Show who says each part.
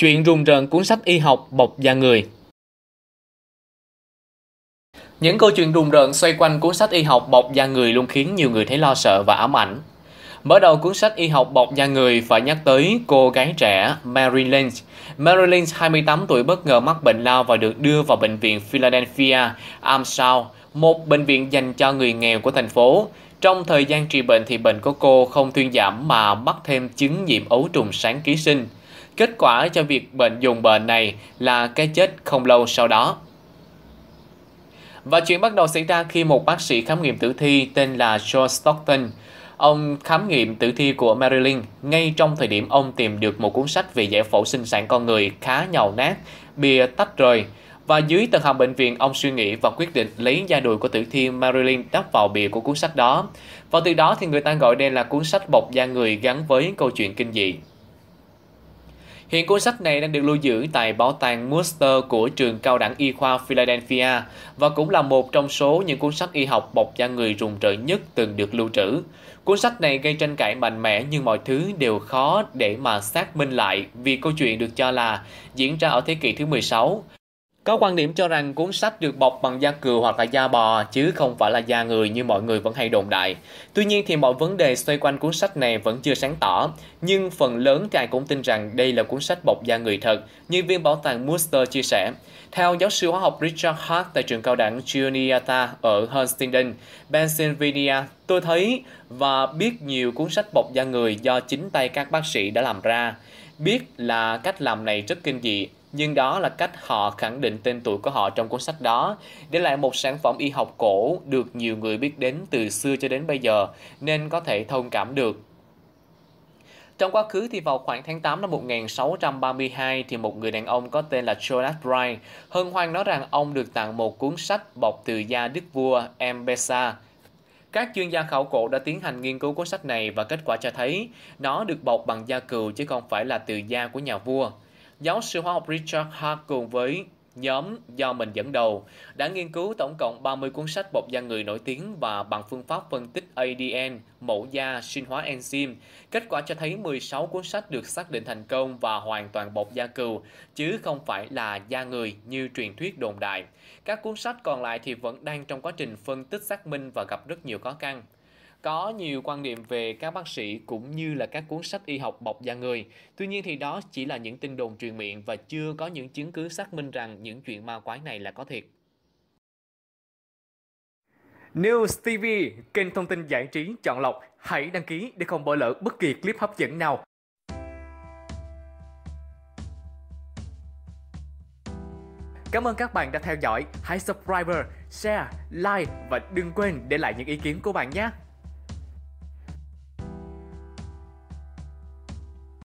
Speaker 1: chuyện rùng rợn cuốn sách y học bọc da người. Những câu chuyện rùng rợn xoay quanh cuốn sách y học bọc da người luôn khiến nhiều người thấy lo sợ và ám ảnh. Mở đầu cuốn sách y học bọc da người phải nhắc tới cô gái trẻ Mary Lynch. Mary Lynch 28 tuổi bất ngờ mắc bệnh lao và được đưa vào bệnh viện Philadelphia, Amsow, một bệnh viện dành cho người nghèo của thành phố. Trong thời gian trị bệnh thì bệnh của cô không thuyên giảm mà mắc thêm chứng nhiễm ấu trùng sáng ký sinh – Kết quả cho việc bệnh dùng bệnh này là cái chết không lâu sau đó. Và chuyện bắt đầu xảy ra khi một bác sĩ khám nghiệm tử thi tên là George Stockton. Ông khám nghiệm tử thi của Marilyn ngay trong thời điểm ông tìm được một cuốn sách về giải phẫu sinh sản con người khá nhàu nát, bìa tách rời. Và dưới tầng hầm bệnh viện, ông suy nghĩ và quyết định lấy da đùi của tử thi Marilyn đắp vào bìa của cuốn sách đó. Và từ đó thì người ta gọi đây là cuốn sách bọc da người gắn với câu chuyện kinh dị. Hiện cuốn sách này đang được lưu giữ tại Bảo tàng Munster của trường cao đẳng y khoa Philadelphia và cũng là một trong số những cuốn sách y học bọc da người rùng rợn nhất từng được lưu trữ. Cuốn sách này gây tranh cãi mạnh mẽ nhưng mọi thứ đều khó để mà xác minh lại vì câu chuyện được cho là diễn ra ở thế kỷ thứ 16. Có quan điểm cho rằng cuốn sách được bọc bằng da cừu hoặc là da bò chứ không phải là da người như mọi người vẫn hay đồn đại. Tuy nhiên thì mọi vấn đề xoay quanh cuốn sách này vẫn chưa sáng tỏ, nhưng phần lớn trại cũng tin rằng đây là cuốn sách bọc da người thật, như viên bảo tàng Muster chia sẻ. Theo giáo sư hóa học Richard Hart tại trường cao đẳng Giulietta ở Huntington, Pennsylvania, tôi thấy và biết nhiều cuốn sách bọc da người do chính tay các bác sĩ đã làm ra. Biết là cách làm này rất kinh dị, nhưng đó là cách họ khẳng định tên tuổi của họ trong cuốn sách đó để lại một sản phẩm y học cổ được nhiều người biết đến từ xưa cho đến bây giờ nên có thể thông cảm được trong quá khứ thì vào khoảng tháng 8 năm 1632 thì một người đàn ông có tên là Jonas Bright hân hoan nói rằng ông được tặng một cuốn sách bọc từ da đức vua Embesa. Các chuyên gia khảo cổ đã tiến hành nghiên cứu cuốn sách này và kết quả cho thấy nó được bọc bằng da cừu chứ không phải là từ da của nhà vua. Giáo sư hóa học Richard Ha cùng với nhóm do mình dẫn đầu đã nghiên cứu tổng cộng 30 cuốn sách bột da người nổi tiếng và bằng phương pháp phân tích ADN, mẫu da, sinh hóa enzyme. Kết quả cho thấy 16 cuốn sách được xác định thành công và hoàn toàn bột da cừu, chứ không phải là da người như truyền thuyết đồn đại. Các cuốn sách còn lại thì vẫn đang trong quá trình phân tích xác minh và gặp rất nhiều khó khăn có nhiều quan điểm về các bác sĩ cũng như là các cuốn sách y học bọc da người. Tuy nhiên thì đó chỉ là những tin đồn truyền miệng và chưa có những chứng cứ xác minh rằng những chuyện ma quái này là có thiệt. News TV, kênh thông tin giải trí chọn lọc, hãy đăng ký để không bỏ lỡ bất kỳ clip hấp dẫn nào. Cảm ơn các bạn đã theo dõi. Hãy subscribe, share, like và đừng quên để lại những ý kiến của bạn nhé.